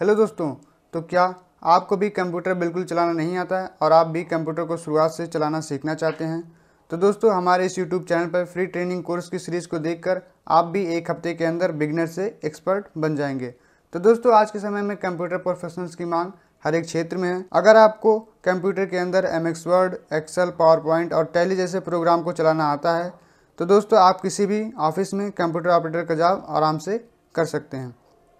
hello दोस्तों तो क्या आपको भी कंप्यूटर बिल्कुल चलाना नहीं आता है और आप भी कंप्यूटर को शुरुआत से चलाना सीखना चाहते हैं तो दोस्तों हमारे इस यूट्यूब चैनल पर फ्री ट्रेनिंग कोर्स की सीरीज़ को देखकर आप भी एक हफ्ते के अंदर बिगनर से एक्सपर्ट बन जाएंगे तो दोस्तों आज के समय में कंप्यूटर प्रोफेशनल्स की मांग हर एक क्षेत्र में है अगर आपको कंप्यूटर के अंदर MS Word Excel PowerPoint और टैली जैसे प्रोग्राम को चलाना आता है तो दोस्तों आप किसी भी ऑफिस में कंप्यूटर ऑपरेटर का जॉब आराम से कर सकते हैं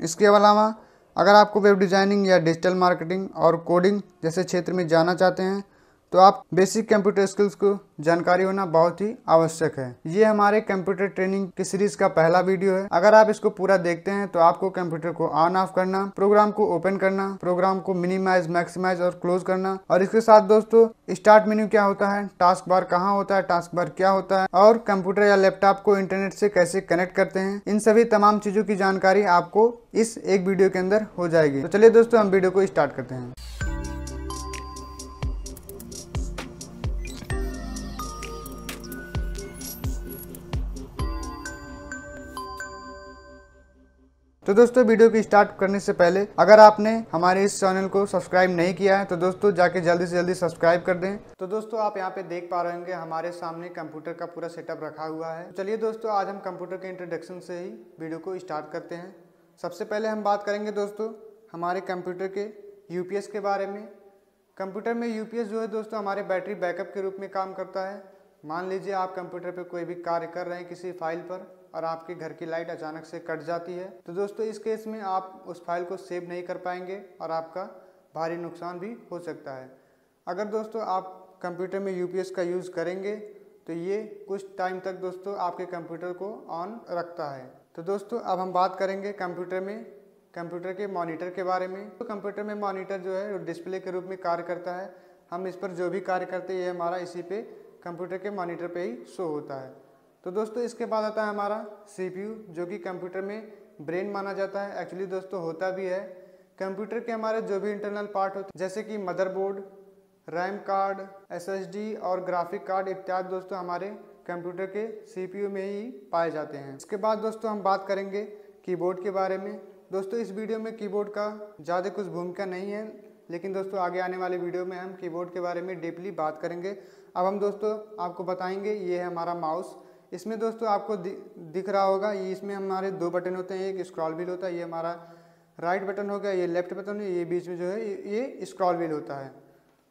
इसके अलावा अगर आपको वेब डिज़ाइनिंग या डिजिटल मार्केटिंग और कोडिंग जैसे क्षेत्र में जाना चाहते हैं तो आप बेसिक कंप्यूटर स्किल्स को जानकारी होना बहुत ही आवश्यक है ये हमारे कंप्यूटर ट्रेनिंग की सीरीज का पहला वीडियो है अगर आप इसको पूरा देखते हैं तो आपको कंप्यूटर को ऑन ऑफ करना प्रोग्राम को ओपन करना प्रोग्राम को मिनिमाइज मैक्सिमाइज और क्लोज करना और इसके साथ दोस्तों स्टार्ट मेन्यू क्या होता है टास्क बार कहाँ होता है टास्क बार क्या होता है और कंप्यूटर या लैपटॉप को इंटरनेट से कैसे कनेक्ट करते हैं इन सभी तमाम चीजों की जानकारी आपको इस एक वीडियो के अंदर हो जाएगी तो चलिए दोस्तों हम वीडियो को स्टार्ट करते हैं तो दोस्तों वीडियो की स्टार्ट करने से पहले अगर आपने हमारे इस चैनल को सब्सक्राइब नहीं किया है तो दोस्तों जाके जल्दी से जल्दी सब्सक्राइब कर दें तो दोस्तों आप यहाँ पे देख पा रहे होंगे हमारे सामने कंप्यूटर का पूरा सेटअप रखा हुआ है तो चलिए दोस्तों आज हम कंप्यूटर के इंट्रोडक्शन से ही वीडियो को स्टार्ट करते हैं सबसे पहले हम बात करेंगे दोस्तों हमारे कंप्यूटर के यू के बारे में कंप्यूटर में यू जो है दोस्तों हमारे बैटरी बैकअप के रूप में काम करता है मान लीजिए आप कंप्यूटर पर कोई भी कार्य कर रहे हैं किसी फाइल पर और आपके घर की लाइट अचानक से कट जाती है तो दोस्तों इस केस में आप उस फाइल को सेव नहीं कर पाएंगे और आपका भारी नुकसान भी हो सकता है अगर दोस्तों आप कंप्यूटर में यू का यूज़ करेंगे तो ये कुछ टाइम तक दोस्तों आपके कंप्यूटर को ऑन रखता है तो दोस्तों अब हम बात करेंगे कंप्यूटर में कंप्यूटर के मॉनिटर के बारे में तो कंप्यूटर में मॉनिटर जो है डिस्प्ले के रूप में कार्य करता है हम इस पर जो भी कार्य करते हैं ये हमारा इसी पे कंप्यूटर के मॉनिटर पे ही शो होता है तो दोस्तों इसके बाद आता है हमारा सीपीयू जो कि कंप्यूटर में ब्रेन माना जाता है एक्चुअली दोस्तों होता भी है कंप्यूटर के हमारे जो भी इंटरनल पार्ट होते हैं जैसे कि मदरबोर्ड रैम कार्ड एसएसडी और ग्राफिक कार्ड इत्यादि दोस्तों हमारे कंप्यूटर के सीपीयू में ही पाए जाते हैं इसके बाद दोस्तों हम बात करेंगे कीबोर्ड के बारे में दोस्तों इस वीडियो में कीबोर्ड का ज़्यादा कुछ भूमिका नहीं है लेकिन दोस्तों आगे आने वाले वीडियो में हम कीबोर्ड के बारे में डीपली बात करेंगे अब हम दोस्तों आपको बताएंगे ये है हमारा माउस इसमें दोस्तों आपको दि, दिख रहा होगा ये इसमें हमारे दो बटन होते हैं एक स्क्रॉल व्हील होता है ये हमारा राइट बटन हो गया ये लेफ्ट बटन ये बीच में जो है ये, ये स्क्रॉल व्हील होता है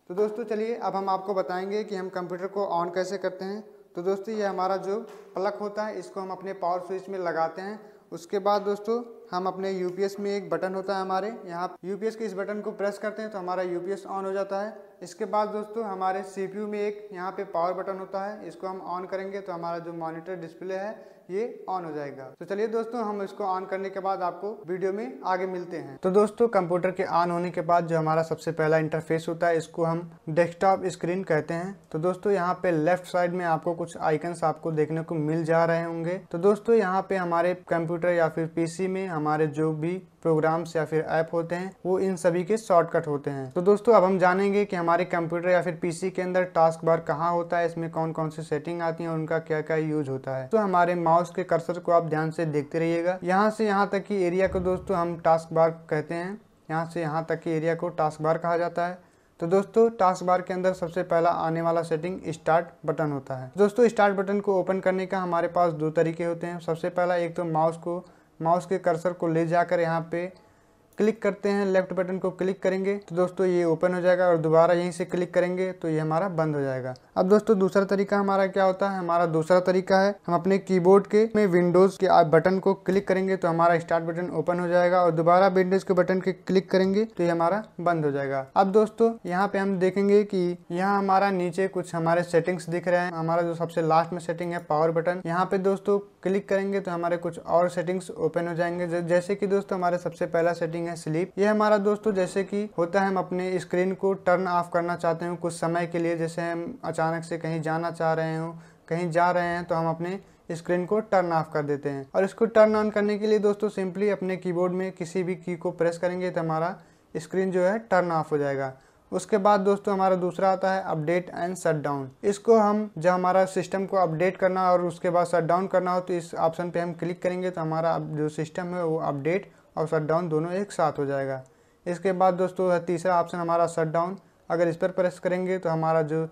तो दोस्तों चलिए अब हम आपको बताएंगे कि हम कंप्यूटर को ऑन कैसे करते हैं तो दोस्तों ये हमारा जो प्लग होता है इसको हम अपने पावर स्विच में लगाते हैं उसके बाद दोस्तों हम अपने यूपीएस में एक बटन होता है हमारे यहाँ यूपीएस के इस बटन को प्रेस करते हैं तो हमारा यूपीएस ऑन हो जाता है इसके बाद दोस्तों हमारे सीपीयू में एक यहाँ पे पावर बटन होता है इसको हम ऑन करेंगे तो हमारा जो मॉनिटर डिस्प्ले है ये ऑन हो जाएगा तो चलिए दोस्तों हम इसको ऑन करने के बाद आपको वीडियो में आगे मिलते हैं तो दोस्तों कंप्यूटर के ऑन होने के बाद जो हमारा सबसे पहला इंटरफेस होता है इसको हम डेस्कटॉप स्क्रीन कहते हैं तो दोस्तों यहाँ पे लेफ्ट साइड में आपको कुछ आइकन्स आपको देखने को मिल जा रहे होंगे तो दोस्तों यहाँ पे हमारे कंप्यूटर या फिर पीसी में हमारे जो भी प्रोग्राम्स या फिर ऐप होते हैं वो इन सभी के शॉर्टकट होते हैं तो दोस्तों अब हम जानेंगे कि हमारे कंप्यूटर या फिर पीसी के अंदर टास्क बार कहाँ होता है इसमें कौन कौन सी सेटिंग आती है और उनका क्या क्या यूज होता है तो हमारे माउस के कर्सर को आप ध्यान से देखते रहिएगा यहाँ से यहाँ तक की एरिया को दोस्तों हम टास्क बार कहते हैं यहाँ से यहाँ तक की एरिया को टास्क बार कहा जाता है तो दोस्तों टास्क बार के अंदर सबसे पहला आने वाला सेटिंग स्टार्ट बटन होता है दोस्तों स्टार्ट बटन को ओपन करने का हमारे पास दो तरीके होते हैं सबसे पहला एक तो माउस को माउस के कर्सर को ले जाकर यहाँ पे क्लिक करते हैं लेफ्ट बटन को क्लिक करेंगे तो दोस्तों ये ओपन हो जाएगा और दोबारा यहीं से क्लिक करेंगे तो ये हमारा बंद हो जाएगा अब दोस्तों दूसरा तरीका हमारा क्या होता है हमारा दूसरा तरीका है हम अपने कीबोर्ड के में विंडोज के बटन को क्लिक करेंगे तो हमारा स्टार्ट बटन ओपन हो जाएगा और दोबारा विंडोज के बटन के क्लिक करेंगे तो ये हमारा बंद हो जाएगा अब दोस्तों यहाँ पे हम देखेंगे कि यहाँ हमारा नीचे कुछ हमारे सेटिंग्स दिख रहे हैं हमारा जो सबसे लास्ट में सेटिंग है पावर बटन यहाँ पे दोस्तों क्लिक करेंगे तो हमारे कुछ और सेटिंग्स ओपन हो जाएंगे जैसे कि दोस्तों हमारे सबसे पहला सेटिंग है स्लीप ये हमारा दोस्तों जैसे कि होता है हम अपने स्क्रीन को टर्न ऑफ करना चाहते हो कुछ समय के लिए जैसे हम अचानक से कहीं जाना चाह रहे हो कहीं जा रहे हैं तो हम अपने स्क्रीन को टर्न ऑफ कर देते हैं और इसको टर्न ऑन करने के लिए दोस्तों सिंपली अपने कीबोर्ड में किसी भी की को प्रेस करेंगे तो हमारा स्क्रीन जो है टर्न ऑफ हो जाएगा उसके बाद दोस्तों हमारा दूसरा आता है अपडेट एंड शट डाउन इसको हम जब हमारा सिस्टम को अपडेट करना और उसके बाद शट डाउन करना हो तो इस ऑप्शन पे हम क्लिक करेंगे तो हमारा जो सिस्टम है वो अपडेट और शट डाउन दोनों एक साथ हो जाएगा इसके बाद दोस्तों तीसरा ऑप्शन हमारा शट डाउन अगर इस पर प्रेस करेंगे तो हमारा जो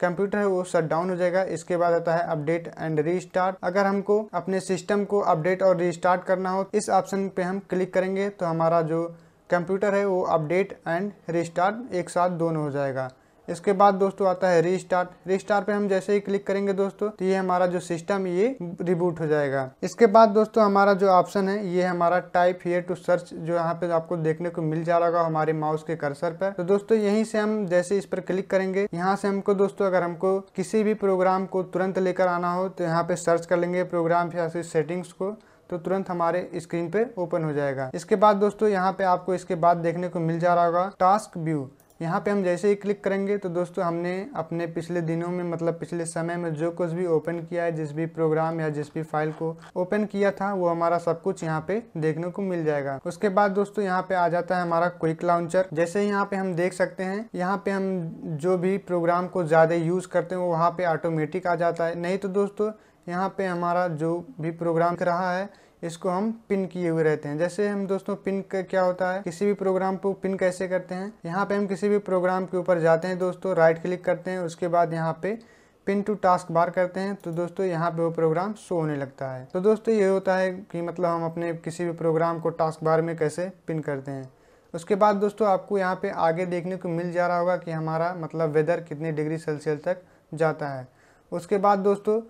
कंप्यूटर है वो शट डाउन हो जाएगा इसके बाद आता है अपडेट एंड रीस्टार्ट अगर हमको अपने सिस्टम को अपडेट और रीस्टार्ट करना हो इस ऑप्शन पे हम क्लिक करेंगे तो हमारा जो कंप्यूटर है वो अपडेट एंड रीस्टार्ट एक साथ दोनों हो जाएगा इसके बाद दोस्तों आता है रिस्टार्ट रिस्टार्ट पे हम जैसे ही क्लिक करेंगे दोस्तों तो ये हमारा जो सिस्टम ये रिबूट हो जाएगा इसके बाद दोस्तों हमारा जो ऑप्शन है ये हमारा टाइप हियर टू सर्च जो यहाँ पे आपको देखने को मिल जा रहा होगा हमारे माउस के कर्सर पर तो दोस्तों यहीं से हम जैसे इस पर क्लिक करेंगे यहाँ से हमको दोस्तों अगर हमको किसी भी प्रोग्राम को तुरंत लेकर आना हो तो यहाँ पे सर्च कर लेंगे प्रोग्राम या फिर सेटिंग्स को तो तुरंत हमारे स्क्रीन पे ओपन हो जाएगा इसके बाद दोस्तों यहाँ पे आपको इसके बाद देखने को मिल जा रहा होगा टास्क व्यू यहाँ पे हम जैसे ही क्लिक करेंगे तो दोस्तों हमने अपने पिछले दिनों में मतलब पिछले समय में जो कुछ भी ओपन किया है जिस भी प्रोग्राम या जिस भी फाइल को ओपन किया था वो हमारा सब कुछ यहाँ पे देखने को मिल जाएगा उसके बाद दोस्तों यहाँ पे आ जाता है हमारा क्विक लॉन्चर जैसे यहाँ पे हम देख सकते हैं यहाँ पे हम जो भी प्रोग्राम को ज़्यादा यूज़ करते हैं वो वहाँ पे ऑटोमेटिक आ जाता है नहीं तो दोस्तों यहाँ पे हमारा जो भी प्रोग्राम रहा है इसको हम पिन किए हुए रहते हैं जैसे हम दोस्तों पिन का क्या होता है किसी भी प्रोग्राम को पिन कैसे करते हैं यहाँ पे हम किसी भी प्रोग्राम के ऊपर जाते हैं दोस्तों राइट क्लिक करते हैं उसके बाद यहाँ पे पिन टू टास्क बार करते हैं तो दोस्तों यहाँ पे वो प्रोग्राम शो होने लगता है तो दोस्तों ये होता है कि मतलब हम अपने किसी भी प्रोग्राम को टास्क बार में कैसे पिन करते हैं उसके बाद दोस्तों आपको यहाँ पे आगे देखने को मिल जा रहा होगा कि हमारा मतलब वेदर कितने डिग्री सेल्सियस तक जाता है उसके बाद दोस्तों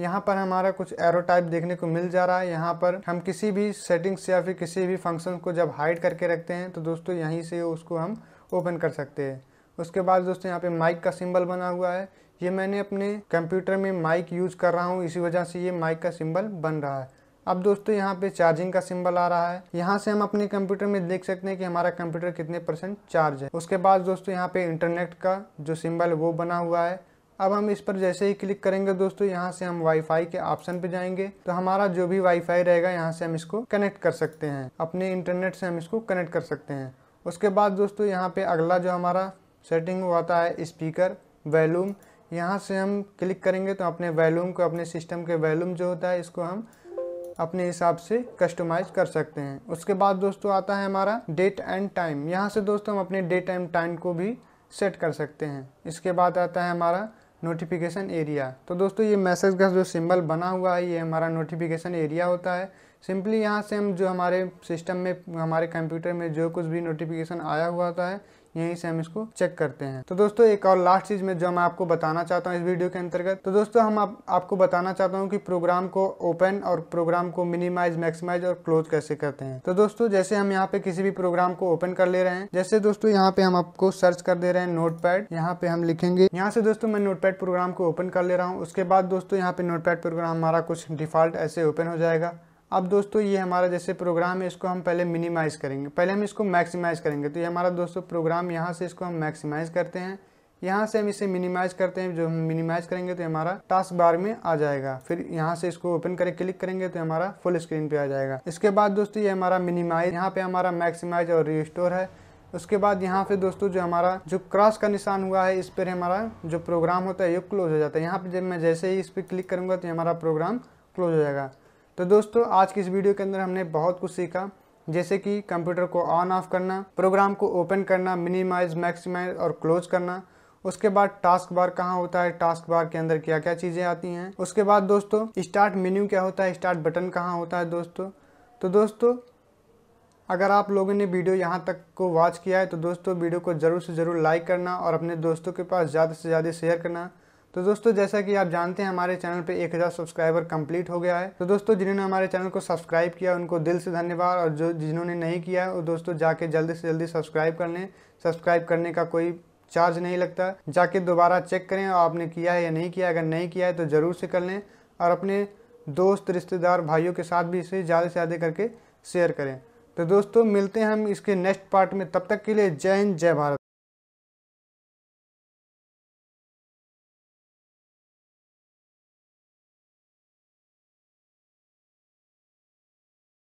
यहाँ पर हमारा कुछ एरो टाइप देखने को मिल जा रहा है यहाँ पर हम किसी भी सेटिंग्स या फिर किसी भी फंक्शन को जब हाइड करके रखते हैं तो दोस्तों यहीं से उसको हम ओपन कर सकते हैं उसके बाद दोस्तों यहाँ पे माइक का सिंबल बना हुआ है ये मैंने अपने कंप्यूटर में माइक यूज कर रहा हूँ इसी वजह से ये माइक का सिंबल बन रहा है अब दोस्तों यहाँ पे चार्जिंग का सिंबल आ रहा है यहाँ से हम अपने कंप्यूटर में देख सकते हैं कि हमारा कंप्यूटर कितने परसेंट चार्ज है उसके बाद दोस्तों यहाँ पे इंटरनेट का जो सिंबल वो बना हुआ है अब हम इस पर जैसे ही क्लिक करेंगे दोस्तों यहाँ से हम वाईफाई के ऑप्शन पे जाएंगे तो हमारा जो भी वाईफाई रहेगा यहाँ से हम इसको कनेक्ट कर सकते हैं अपने इंटरनेट से हम इसको कनेक्ट कर सकते हैं उसके बाद दोस्तों यहाँ पे अगला जो हमारा सेटिंग हुआ आता है स्पीकर वैलूम यहाँ से हम क्लिक करेंगे तो अपने वैलूम को अपने सिस्टम के वैलूम जो होता है इसको हम अपने हिसाब से कस्टमाइज कर सकते हैं उसके बाद दोस्तों आता है हमारा डेट एंड टाइम यहाँ से दोस्तों हम अपने डेट एंड टाइम को भी सेट कर सकते हैं इसके बाद आता है हमारा नोटिफिकेशन एरिया तो दोस्तों ये मैसेज का जो सिंबल बना हुआ है ये हमारा नोटिफिकेशन एरिया होता है सिंपली यहाँ से हम जो हमारे सिस्टम में हमारे कंप्यूटर में जो कुछ भी नोटिफिकेशन आया हुआ होता है यहीं से हम इसको चेक करते हैं तो दोस्तों एक और लास्ट चीज में जो मैं आपको बताना चाहता हूँ इस वीडियो के अंतर्गत तो दोस्तों हम आप, आपको बताना चाहता हूँ कि प्रोग्राम को ओपन और प्रोग्राम को मिनिमाइज मैक्सिमाइज और क्लोज कैसे करते हैं तो दोस्तों जैसे हम यहाँ पे किसी भी प्रोग्राम को ओपन कर ले रहे हैं जैसे दोस्तों यहाँ पे हम आपको सर्च कर दे रहे हैं नोट पैड यहाँ पे हम लिखेंगे यहाँ से दोस्तों मैं नोट प्रोग्राम को ओपन कर ले रहा हूँ उसके बाद दोस्तों यहाँ पे नोट प्रोग्राम हमारा कुछ डिफॉल्ट ऐसे ओपन हो जाएगा अब दोस्तों ये हमारा जैसे प्रोग्राम है इसको हम पहले मिनिमाइज़ करेंगे पहले हम इसको मैक्सिमाइज़ करेंगे तो ये हमारा दोस्तों प्रोग्राम यहाँ से इसको हम मैक्सिमाइज़ करते हैं यहाँ से हम इसे मिनिमाइज़ करते हैं जो हम मिनिमाइज़ करेंगे तो हमारा टास्क बार में आ जाएगा फिर यहाँ से इसको ओपन करके क्लिक करेंगे तो हमारा फुल स्क्रीन पे आ जाएगा इसके बाद दोस्तों ये हमारा मिनिमाइज यहाँ पे हमारा मैक्सिमाइज और रिस्टोर है उसके बाद यहाँ पे दोस्तों जो हमारा जो क्रॉस का निशान हुआ है इस पर हमारा जो प्रोग्राम होता है ये क्लोज हो जाता है यहाँ पे जब मैं जैसे ही इस पर क्लिक करूँगा तो हमारा प्रोग्राम क्लोज हो जाएगा तो दोस्तों आज की इस वीडियो के अंदर हमने बहुत कुछ सीखा जैसे कि कंप्यूटर को ऑन ऑफ करना प्रोग्राम को ओपन करना मिनिमाइज मैक्सिमाइज और क्लोज करना उसके बाद टास्क बार कहाँ होता है टास्क बार के अंदर क्या क्या चीज़ें आती हैं उसके बाद दोस्तों स्टार्ट मेन्यू क्या होता है स्टार्ट बटन कहाँ होता है दोस्तों तो दोस्तों अगर आप लोगों ने वीडियो यहाँ तक को वॉच किया है तो दोस्तों वीडियो को ज़रूर से ज़रूर लाइक करना और अपने दोस्तों के पास ज़्यादा से ज़्यादा शेयर करना तो दोस्तों जैसा कि आप जानते हैं हमारे चैनल पे 1000 सब्सक्राइबर कंप्लीट हो गया है तो दोस्तों जिन्होंने हमारे चैनल को सब्सक्राइब किया उनको दिल से धन्यवाद और जो जिन्होंने नहीं किया है वो दोस्तों जाके जल्दी से जल्दी सब्सक्राइब कर लें सब्सक्राइब करने का कोई चार्ज नहीं लगता जाके दोबारा चेक करें और आपने किया है या नहीं किया अगर नहीं किया है तो ज़रूर से कर लें और अपने दोस्त रिश्तेदार भाइयों के साथ भी इसे ज़्यादा से ज़्यादा करके शेयर करें तो दोस्तों मिलते हैं हम इसके नेक्स्ट पार्ट में तब तक के लिए जय हिंद जय भारत